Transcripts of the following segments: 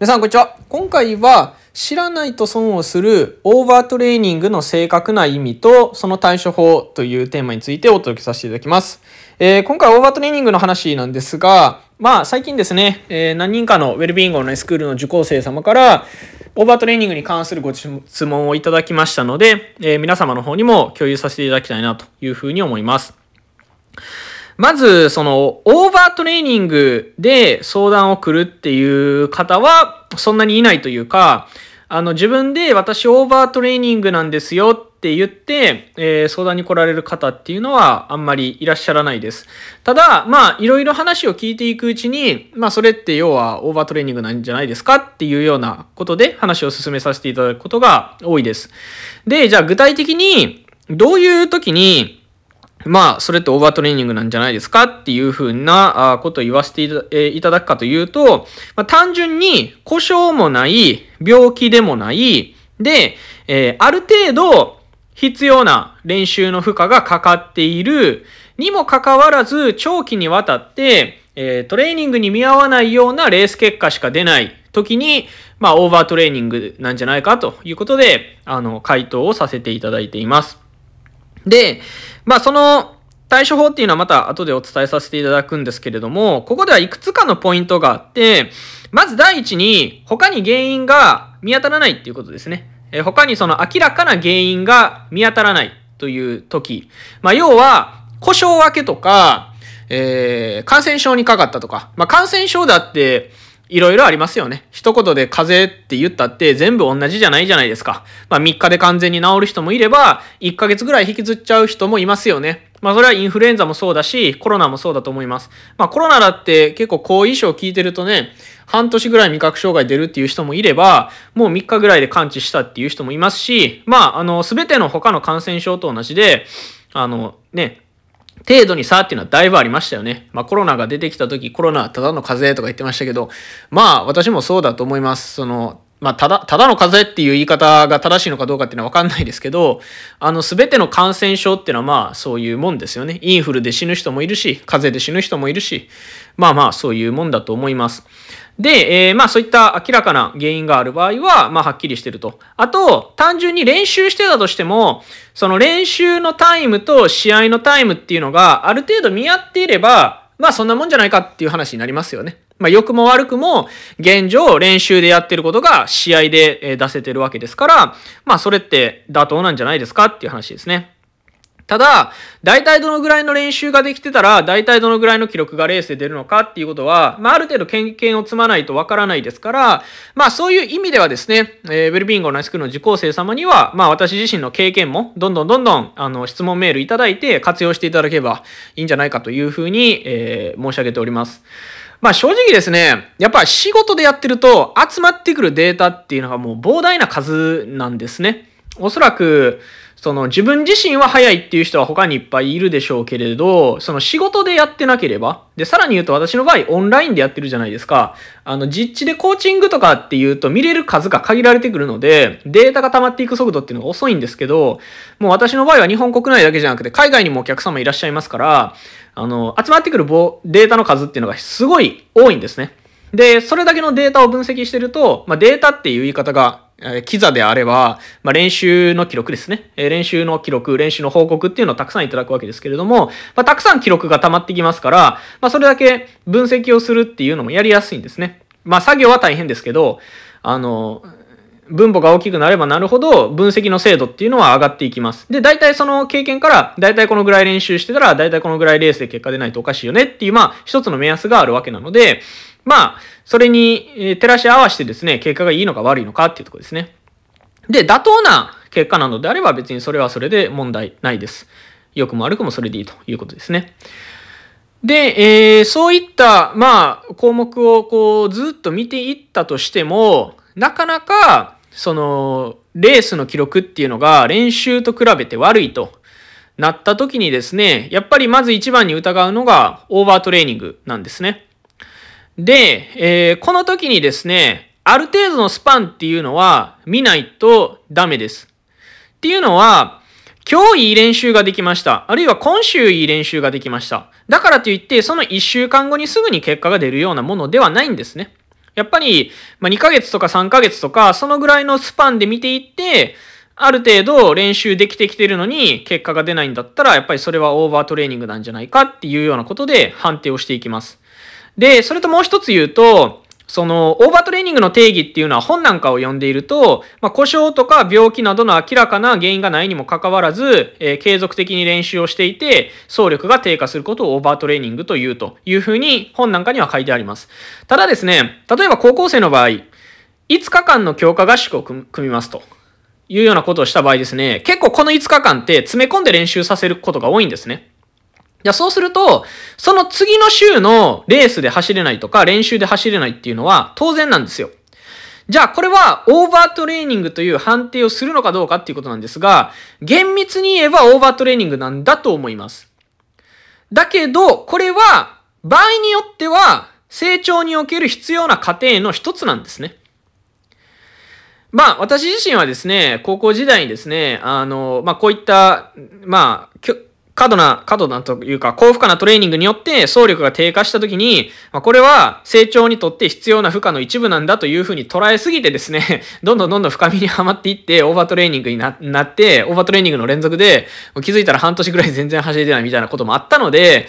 皆さんこんにちは。今回は知らないと損をするオーバートレーニングの正確な意味とその対処法というテーマについてお届けさせていただきます。えー、今回オーバートレーニングの話なんですが、まあ最近ですね、えー、何人かのウェルビーイングオンラインスクールの受講生様からオーバートレーニングに関するご質問をいただきましたので、えー、皆様の方にも共有させていただきたいなというふうに思います。まず、その、オーバートレーニングで相談を送るっていう方は、そんなにいないというか、あの、自分で私オーバートレーニングなんですよって言って、えー、相談に来られる方っていうのはあんまりいらっしゃらないです。ただ、まあ、いろいろ話を聞いていくうちに、まあ、それって要はオーバートレーニングなんじゃないですかっていうようなことで話を進めさせていただくことが多いです。で、じゃあ具体的に、どういう時に、まあ、それってオーバートレーニングなんじゃないですかっていうふうなことを言わせていただくかというと、まあ、単純に故障もない、病気でもない、で、えー、ある程度必要な練習の負荷がかかっているにもかかわらず、長期にわたって、えー、トレーニングに見合わないようなレース結果しか出ない時に、まあ、オーバートレーニングなんじゃないかということで、あの、回答をさせていただいています。で、まあ、その対処法っていうのはまた後でお伝えさせていただくんですけれども、ここではいくつかのポイントがあって、まず第一に、他に原因が見当たらないっていうことですね。え他にその明らかな原因が見当たらないという時。まあ、要は、故障明けとか、えー、感染症にかかったとか、まあ、感染症だって、いろいろありますよね。一言で風邪って言ったって全部同じじゃないじゃないですか。まあ3日で完全に治る人もいれば、1ヶ月ぐらい引きずっちゃう人もいますよね。まあそれはインフルエンザもそうだし、コロナもそうだと思います。まあコロナだって結構後遺症聞いてるとね、半年ぐらい味覚障害出るっていう人もいれば、もう3日ぐらいで完治したっていう人もいますし、まああの、すべての他の感染症と同じで、あのね、程度に差っていうのはだいぶありましたよね。まあコロナが出てきた時、コロナはただの風邪とか言ってましたけど、まあ私もそうだと思います。その、まあただ、ただの風邪っていう言い方が正しいのかどうかっていうのはわかんないですけど、あの全ての感染症っていうのはまあそういうもんですよね。インフルで死ぬ人もいるし、風邪で死ぬ人もいるし、まあまあそういうもんだと思います。で、えー、まあそういった明らかな原因がある場合は、まあはっきりしてると。あと、単純に練習してたとしても、その練習のタイムと試合のタイムっていうのがある程度見合っていれば、まあそんなもんじゃないかっていう話になりますよね。まあ良くも悪くも現状練習でやってることが試合で出せてるわけですから、まあそれって妥当なんじゃないですかっていう話ですね。ただ、大体どのぐらいの練習ができてたら、大体どのぐらいの記録がレースで出るのかっていうことは、まあ、ある程度経験を積まないとわからないですから、まあ、そういう意味ではですね、えー、ウェルビーンゴナイスクールの受講生様には、まあ、私自身の経験も、どんどんどんどん、あの、質問メールいただいて活用していただければいいんじゃないかというふうに、えー、申し上げております。まあ正直ですね、やっぱ仕事でやってると集まってくるデータっていうのがもう膨大な数なんですね。おそらく、その自分自身は早いっていう人は他にいっぱいいるでしょうけれど、その仕事でやってなければ、で、さらに言うと私の場合オンラインでやってるじゃないですか。あの、実地でコーチングとかっていうと見れる数が限られてくるので、データが溜まっていく速度っていうのが遅いんですけど、もう私の場合は日本国内だけじゃなくて海外にもお客様いらっしゃいますから、あの、集まってくるデータの数っていうのがすごい多いんですね。で、それだけのデータを分析してると、まあ、データっていう言い方がキザであれば、まあ、練習の記録ですね。え練習の記録、練習の報告っていうのをたくさんいただくわけですけれども、まあ、たくさん記録が溜まってきますから、まあ、それだけ分析をするっていうのもやりやすいんですね。まあ、作業は大変ですけど、あの、分母が大きくなればなるほど分析の精度っていうのは上がっていきます。で、大体その経験から、大体このぐらい練習してたら、大体このぐらいレースで結果出ないとおかしいよねっていう、まあ、一つの目安があるわけなので、まあ、それに照らし合わせてですね、結果がいいのか悪いのかっていうところですね。で、妥当な結果なのであれば別にそれはそれで問題ないです。良くも悪くもそれでいいということですね。で、えー、そういった、まあ、項目をこう、ずっと見ていったとしても、なかなか、その、レースの記録っていうのが練習と比べて悪いとなった時にですね、やっぱりまず一番に疑うのがオーバートレーニングなんですね。で、えー、この時にですね、ある程度のスパンっていうのは見ないとダメです。っていうのは、今日いい練習ができました。あるいは今週いい練習ができました。だからといって、その1週間後にすぐに結果が出るようなものではないんですね。やっぱり、ま2ヶ月とか3ヶ月とか、そのぐらいのスパンで見ていって、ある程度練習できてきてるのに結果が出ないんだったら、やっぱりそれはオーバートレーニングなんじゃないかっていうようなことで判定をしていきます。で、それともう一つ言うと、その、オーバートレーニングの定義っていうのは本なんかを読んでいると、まあ、故障とか病気などの明らかな原因がないにもかかわらず、えー、継続的に練習をしていて、走力が低下することをオーバートレーニングというというふうに本なんかには書いてあります。ただですね、例えば高校生の場合、5日間の強化合宿を組みますと。いうようなことをした場合ですね、結構この5日間って詰め込んで練習させることが多いんですね。じゃそうすると、その次の週のレースで走れないとか練習で走れないっていうのは当然なんですよ。じゃあこれはオーバートレーニングという判定をするのかどうかっていうことなんですが、厳密に言えばオーバートレーニングなんだと思います。だけど、これは場合によっては成長における必要な過程の一つなんですね。まあ、私自身はですね、高校時代にですね、あの、まあ、こういった、まあ、過度な、過度なというか、高負荷なトレーニングによって総力が低下したときに、まあ、これは成長にとって必要な負荷の一部なんだというふうに捉えすぎてですね、どんどんどんどん深みにはまっていって、オーバートレーニングにななって、オーバートレーニングの連続で、気づいたら半年ぐらい全然走れてないみたいなこともあったので、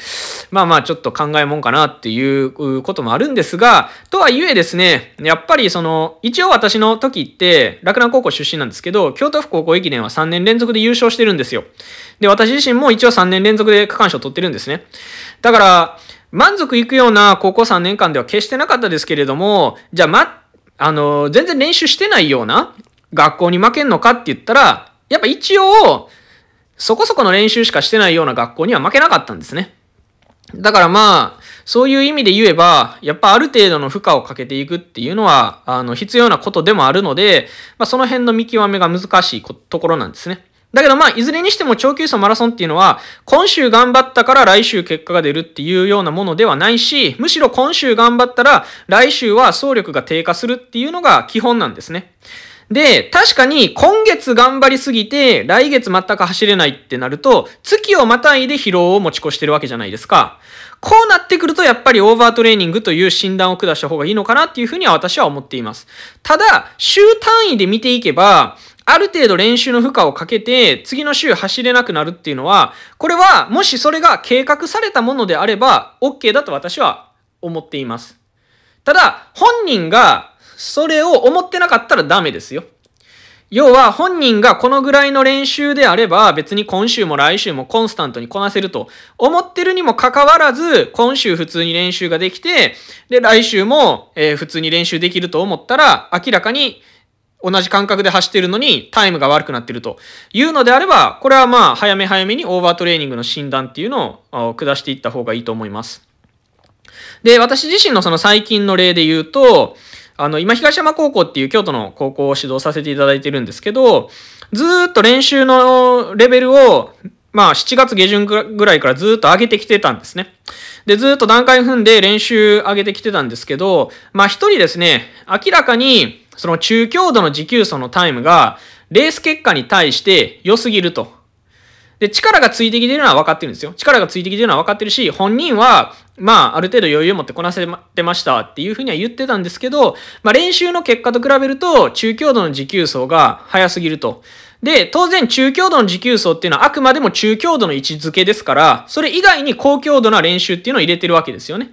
まあまあちょっと考えもんかなっていうこともあるんですが、とはいえですね、やっぱりその、一応私の時って、洛南高校出身なんですけど、京都府高校駅伝は3年連続で優勝してるんですよ。で、私自身も一応3年連続で区間賞取ってるんですね。だから、満足いくような高校3年間では決してなかったですけれども、じゃあ、ま、あの、全然練習してないような学校に負けんのかって言ったら、やっぱ一応、そこそこの練習しかしてないような学校には負けなかったんですね。だからまあ、そういう意味で言えば、やっぱある程度の負荷をかけていくっていうのは、あの、必要なことでもあるので、まあ、その辺の見極めが難しいところなんですね。だけどまあ、いずれにしても長距離走マラソンっていうのは、今週頑張ったから来週結果が出るっていうようなものではないし、むしろ今週頑張ったら来週は走力が低下するっていうのが基本なんですね。で、確かに今月頑張りすぎて、来月全く走れないってなると、月をまたいで疲労を持ち越してるわけじゃないですか。こうなってくると、やっぱりオーバートレーニングという診断を下した方がいいのかなっていうふうには私は思っています。ただ、週単位で見ていけば、ある程度練習の負荷をかけて、次の週走れなくなるっていうのは、これは、もしそれが計画されたものであれば、OK だと私は思っています。ただ、本人がそれを思ってなかったらダメですよ。要は本人がこのぐらいの練習であれば別に今週も来週もコンスタントにこなせると思ってるにもかかわらず今週普通に練習ができてで来週も、え普通に練習できると思ったら明らかに同じ感覚で走ってるのにタイムが悪くなってるというのであれば、これはまあ早め早めにオーバートレーニングの診断っていうのを下していった方がいいと思います。で、私自身のその最近の例で言うと、あの、今東山高校っていう京都の高校を指導させていただいてるんですけど、ずっと練習のレベルを、まあ7月下旬ぐらいからずっと上げてきてたんですね。で、ずっと段階踏んで練習上げてきてたんですけど、まあ一人ですね、明らかにその中強度の持久走のタイムが、レース結果に対して良すぎると。で、力がついてきてるのは分かってるんですよ。力がついてきてるのは分かってるし、本人は、まあ、ある程度余裕を持ってこなせてましたっていうふうには言ってたんですけど、まあ、練習の結果と比べると、中強度の持久走が早すぎると。で、当然中強度の持久走っていうのはあくまでも中強度の位置づけですから、それ以外に高強度な練習っていうのを入れてるわけですよね。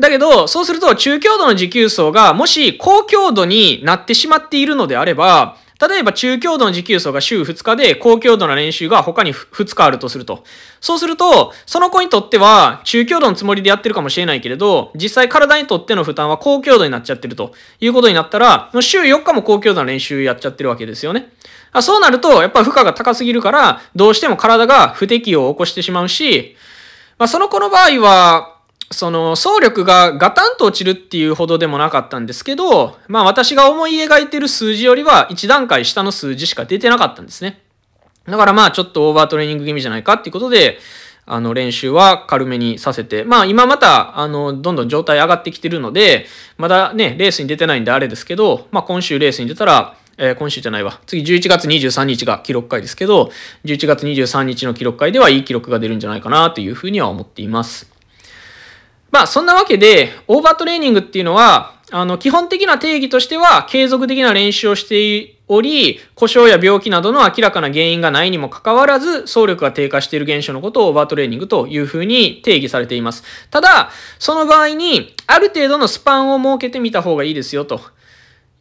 だけど、そうすると中強度の持久走がもし高強度になってしまっているのであれば、例えば中強度の持久走が週2日で高強度な練習が他に2日あるとすると。そうすると、その子にとっては中強度のつもりでやってるかもしれないけれど、実際体にとっての負担は高強度になっちゃってるということになったら、週4日も高強度な練習やっちゃってるわけですよね。そうなると、やっぱ負荷が高すぎるから、どうしても体が不適応を起こしてしまうし、まあ、その子の場合は、その総力がガタンと落ちるっていうほどでもなかったんですけど、まあ私が思い描いてる数字よりは1段階下の数字しか出てなかったんですね。だからまあちょっとオーバートレーニング気味じゃないかっていうことで、あの練習は軽めにさせて、まあ今また、あの、どんどん状態上がってきてるので、まだね、レースに出てないんであれですけど、まあ今週レースに出たら、えー、今週じゃないわ。次11月23日が記録会ですけど、11月23日の記録会ではいい記録が出るんじゃないかなというふうには思っています。まあそんなわけで、オーバートレーニングっていうのは、あの、基本的な定義としては、継続的な練習をしており、故障や病気などの明らかな原因がないにもかかわらず、走力が低下している現象のことをオーバートレーニングというふうに定義されています。ただ、その場合に、ある程度のスパンを設けてみた方がいいですよ、と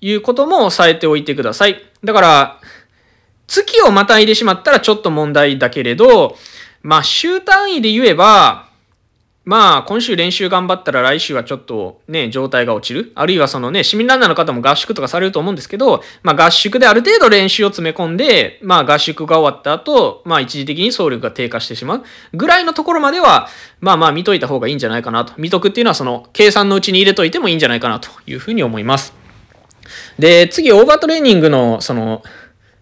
いうことも押さえておいてください。だから、月をまたいでしまったらちょっと問題だけれど、まあ、週単位で言えば、まあ、今週練習頑張ったら来週はちょっとね、状態が落ちる。あるいはそのね、市民ランナーの方も合宿とかされると思うんですけど、まあ合宿である程度練習を詰め込んで、まあ合宿が終わった後、まあ一時的に走力が低下してしまうぐらいのところまでは、まあまあ見といた方がいいんじゃないかなと。見とくっていうのはその計算のうちに入れといてもいいんじゃないかなというふうに思います。で、次、オーバートレーニングのその、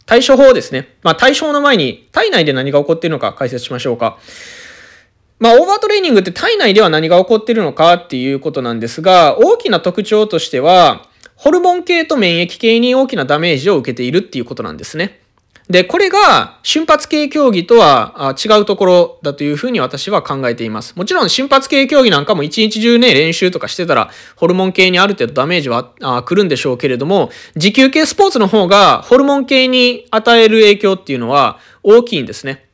対処法ですね。まあ対処法の前に体内で何が起こっているのか解説しましょうか。まあ、オーバートレーニングって体内では何が起こってるのかっていうことなんですが、大きな特徴としては、ホルモン系と免疫系に大きなダメージを受けているっていうことなんですね。で、これが瞬発系競技とは違うところだというふうに私は考えています。もちろん瞬発系競技なんかも一日中ね、練習とかしてたら、ホルモン系にある程度ダメージはあ来るんでしょうけれども、持久系スポーツの方がホルモン系に与える影響っていうのは大きいんですね。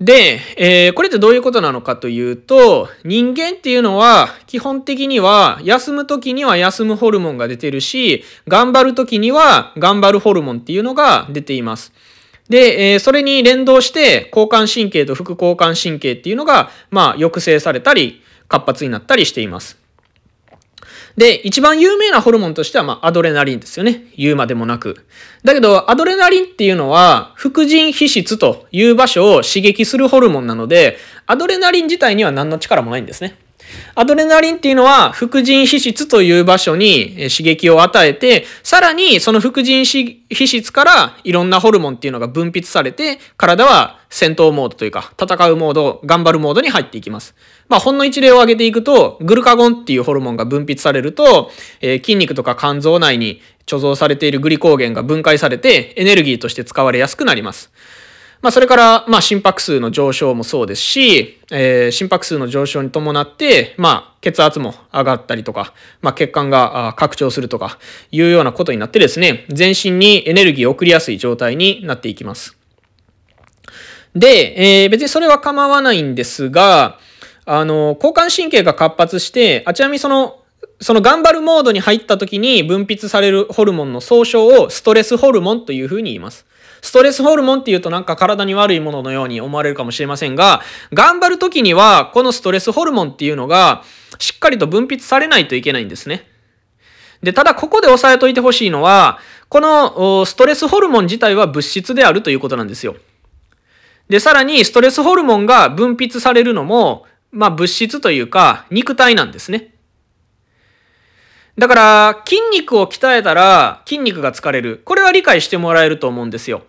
で、えー、これってどういうことなのかというと、人間っていうのは基本的には休む時には休むホルモンが出てるし、頑張る時には頑張るホルモンっていうのが出ています。で、えー、それに連動して交感神経と副交感神経っていうのが、まあ抑制されたり、活発になったりしています。で、一番有名なホルモンとしては、まあ、アドレナリンですよね。言うまでもなく。だけど、アドレナリンっていうのは、副腎皮質という場所を刺激するホルモンなので、アドレナリン自体には何の力もないんですね。アドレナリンっていうのは、副腎皮質という場所に刺激を与えて、さらにその副腎皮質からいろんなホルモンっていうのが分泌されて、体は戦闘モードというか、戦うモード、頑張るモードに入っていきます。まあ、ほんの一例を挙げていくと、グルカゴンっていうホルモンが分泌されると、えー、筋肉とか肝臓内に貯蔵されているグリコーゲンが分解されて、エネルギーとして使われやすくなります。まあ、それから、まあ、心拍数の上昇もそうですし、えー、心拍数の上昇に伴って、まあ、血圧も上がったりとか、まあ、血管が拡張するとかいうようなことになってですね、全身にエネルギーを送りやすい状態になっていきます。で、えー、別にそれは構わないんですが、あの、交感神経が活発して、あちなみにその、その頑張るモードに入った時に分泌されるホルモンの総称をストレスホルモンというふうに言います。ストレスホルモンっていうとなんか体に悪いもののように思われるかもしれませんが、頑張る時には、このストレスホルモンっていうのが、しっかりと分泌されないといけないんですね。で、ただここで押さえといてほしいのは、このストレスホルモン自体は物質であるということなんですよ。で、さらにストレスホルモンが分泌されるのも、まあ物質というか肉体なんですね。だから筋肉を鍛えたら筋肉が疲れる。これは理解してもらえると思うんですよ。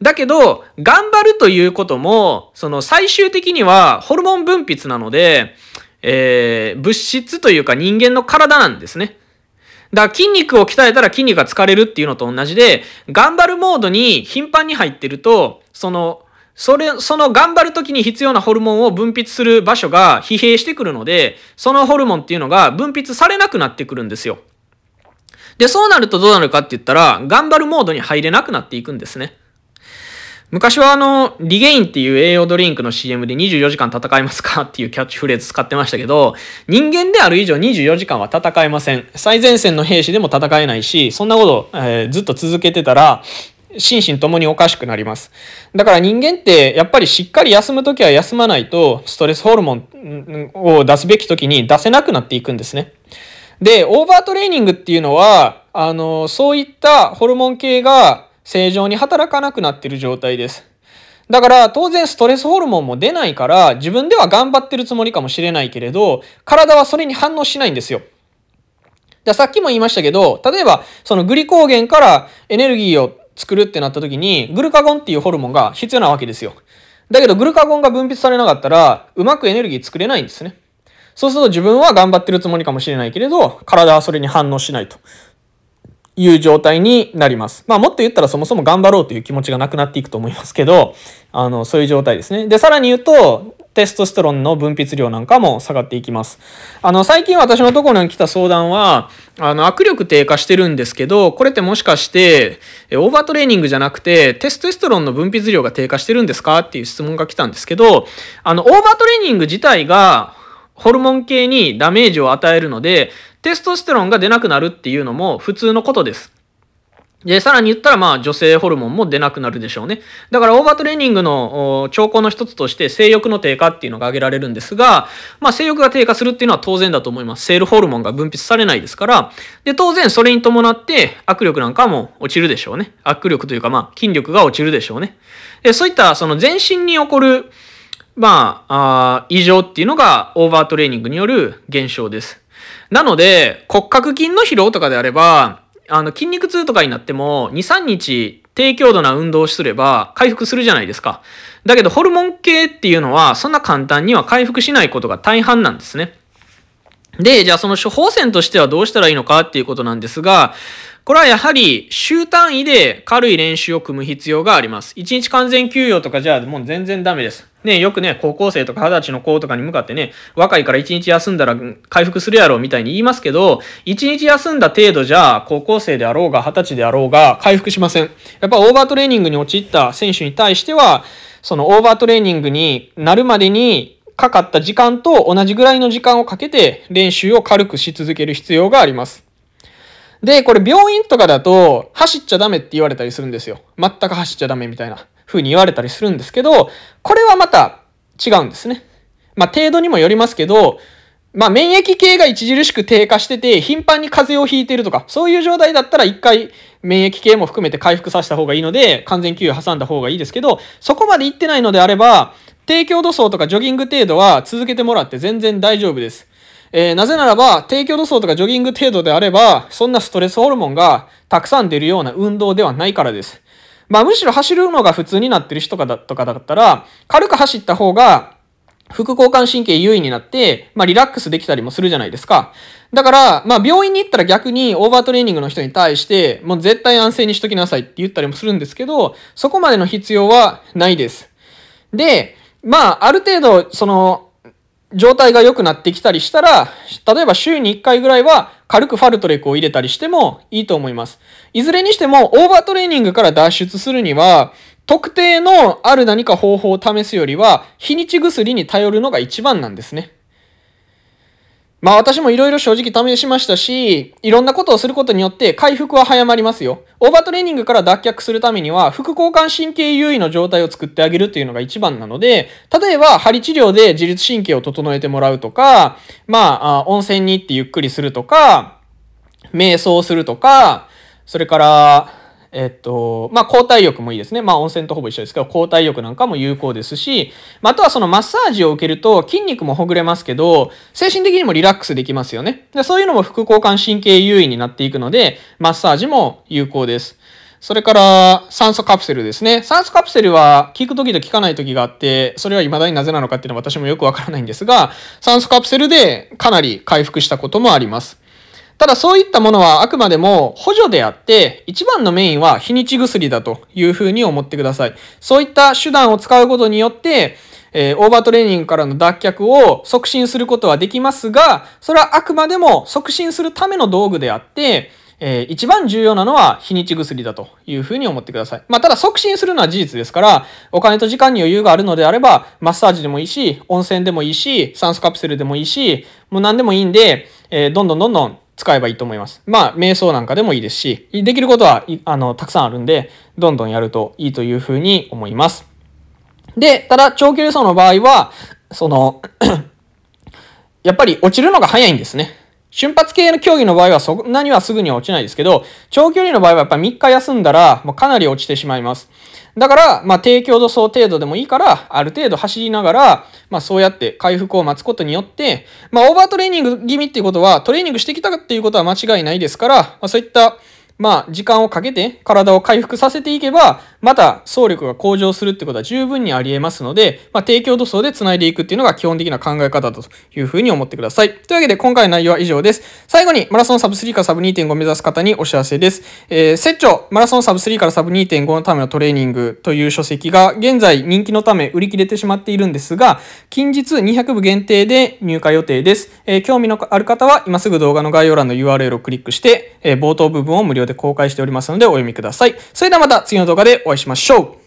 だけど、頑張るということも、その最終的にはホルモン分泌なので、えー、物質というか人間の体なんですね。だから筋肉を鍛えたら筋肉が疲れるっていうのと同じで、頑張るモードに頻繁に入ってると、その、それ、その頑張る時に必要なホルモンを分泌する場所が疲弊してくるので、そのホルモンっていうのが分泌されなくなってくるんですよ。で、そうなるとどうなるかって言ったら、頑張るモードに入れなくなっていくんですね。昔はあの、リゲインっていう栄養ドリンクの CM で24時間戦えますか っていうキャッチフレーズ使ってましたけど、人間である以上24時間は戦えません。最前線の兵士でも戦えないし、そんなこと、えー、ずっと続けてたら、心身ともにおかしくなります。だから人間ってやっぱりしっかり休むときは休まないと、ストレスホルモンを出すべきときに出せなくなっていくんですね。で、オーバートレーニングっていうのは、あの、そういったホルモン系が正常に働かなくなってる状態です。だから当然ストレスホルモンも出ないから自分では頑張ってるつもりかもしれないけれど体はそれに反応しないんですよ。ださっきも言いましたけど例えばそのグリコーゲンからエネルギーを作るってなった時にグルカゴンっていうホルモンが必要なわけですよ。だけどグルカゴンが分泌されなかったらうまくエネルギー作れないんですね。そうすると自分は頑張ってるつもりかもしれないけれど体はそれに反応しないと。いう状態になります。まあもっと言ったらそもそも頑張ろうという気持ちがなくなっていくと思いますけど、あの、そういう状態ですね。で、さらに言うと、テストストロンの分泌量なんかも下がっていきます。あの、最近私のところに来た相談は、あの、握力低下してるんですけど、これってもしかして、オーバートレーニングじゃなくて、テストストロンの分泌量が低下してるんですかっていう質問が来たんですけど、あの、オーバートレーニング自体が、ホルモン系にダメージを与えるので、テストステロンが出なくなるっていうのも普通のことです。で、さらに言ったら、まあ、女性ホルモンも出なくなるでしょうね。だから、オーバートレーニングの兆候の一つとして、性欲の低下っていうのが挙げられるんですが、まあ、性欲が低下するっていうのは当然だと思います。セールホルモンが分泌されないですから、で、当然、それに伴って、握力なんかも落ちるでしょうね。握力というか、まあ、筋力が落ちるでしょうね。で、そういった、その全身に起こる、まあ、あ異常っていうのが、オーバートレーニングによる現象です。なので、骨格筋の疲労とかであれば、あの、筋肉痛とかになっても、2、3日低強度な運動をすれば回復するじゃないですか。だけど、ホルモン系っていうのは、そんな簡単には回復しないことが大半なんですね。で、じゃあその処方箋としてはどうしたらいいのかっていうことなんですが、これはやはり週単位で軽い練習を組む必要があります。1日完全休養とかじゃあもう全然ダメです。ね、よくね、高校生とか二十歳の子とかに向かってね、若いから一日休んだら回復するやろうみたいに言いますけど、一日休んだ程度じゃ、高校生であろうが二十歳であろうが回復しません。やっぱオーバートレーニングに陥った選手に対しては、そのオーバートレーニングになるまでにかかった時間と同じぐらいの時間をかけて練習を軽くし続ける必要があります。で、これ病院とかだと、走っちゃダメって言われたりするんですよ。全く走っちゃダメみたいな風に言われたりするんですけど、これはまた違うんですね。まあ、程度にもよりますけど、まあ、免疫系が著しく低下してて、頻繁に風邪をひいてるとか、そういう状態だったら一回免疫系も含めて回復させた方がいいので、完全休養挟んだ方がいいですけど、そこまで行ってないのであれば、低強度層とかジョギング程度は続けてもらって全然大丈夫です。えー、なぜならば、低強度層とかジョギング程度であれば、そんなストレスホルモンがたくさん出るような運動ではないからです。まあ、むしろ走るのが普通になってる人とかだとかだったら、軽く走った方が、副交感神経優位になって、まあ、リラックスできたりもするじゃないですか。だから、まあ、病院に行ったら逆にオーバートレーニングの人に対して、もう絶対安静にしときなさいって言ったりもするんですけど、そこまでの必要はないです。で、まあ、ある程度、その、状態が良くなってきたりしたら、例えば週に1回ぐらいは軽くファルトレックを入れたりしてもいいと思います。いずれにしてもオーバートレーニングから脱出するには、特定のある何か方法を試すよりは、日にち薬に頼るのが一番なんですね。まあ私もいろいろ正直試しましたし、いろんなことをすることによって回復は早まりますよ。オーバートレーニングから脱却するためには、副交感神経優位の状態を作ってあげるっていうのが一番なので、例えば、針治療で自律神経を整えてもらうとか、まあ、温泉に行ってゆっくりするとか、瞑想するとか、それから、えっと、まあ、抗体浴もいいですね。まあ、温泉とほぼ一緒ですけど、抗体浴なんかも有効ですし、まあ、あとはそのマッサージを受けると筋肉もほぐれますけど、精神的にもリラックスできますよね。でそういうのも副交感神経優位になっていくので、マッサージも有効です。それから酸素カプセルですね。酸素カプセルは効く時と効かない時があって、それは未だになぜなのかっていうのは私もよくわからないんですが、酸素カプセルでかなり回復したこともあります。ただそういったものはあくまでも補助であって、一番のメインは日にち薬だというふうに思ってください。そういった手段を使うことによって、えー、オーバートレーニングからの脱却を促進することはできますが、それはあくまでも促進するための道具であって、えー、一番重要なのは日にち薬だというふうに思ってください。まあ、ただ促進するのは事実ですから、お金と時間に余裕があるのであれば、マッサージでもいいし、温泉でもいいし、酸素カプセルでもいいし、もう何でもいいんで、えー、どんどんどんどん使えばいいと思います。まあ、瞑想なんかでもいいですし、できることは、あの、たくさんあるんで、どんどんやるといいというふうに思います。で、ただ、長距離走の場合は、その やっぱり落ちるのが早いんですね。瞬発系の競技の場合はそんなにはすぐには落ちないですけど、長距離の場合はやっぱ3日休んだらもうかなり落ちてしまいます。だから、まあ、低強度層程度でもいいから、ある程度走りながら、まあ、そうやって回復を待つことによって、まあ、オーバートレーニング気味っていうことは、トレーニングしてきたっていうことは間違いないですから、まあ、そういった、まあ、時間をかけて体を回復させていけば、また総力が向上するってことは十分にあり得ますので、まあ、提供度層で繋いでいくっていうのが基本的な考え方だというふうに思ってください。というわけで今回の内容は以上です。最後にマラソンサブ3からサブ2.5を目指す方にお知らせです。えー、セッマラソンサブ3からサブ2.5のためのトレーニングという書籍が現在人気のため売り切れてしまっているんですが、近日200部限定で入荷予定です。えー、興味のある方は今すぐ動画の概要欄の URL をクリックして、えー、冒頭部分を無料で公開しておりますのでお読みください。それではまた次の動画でお会いしましょう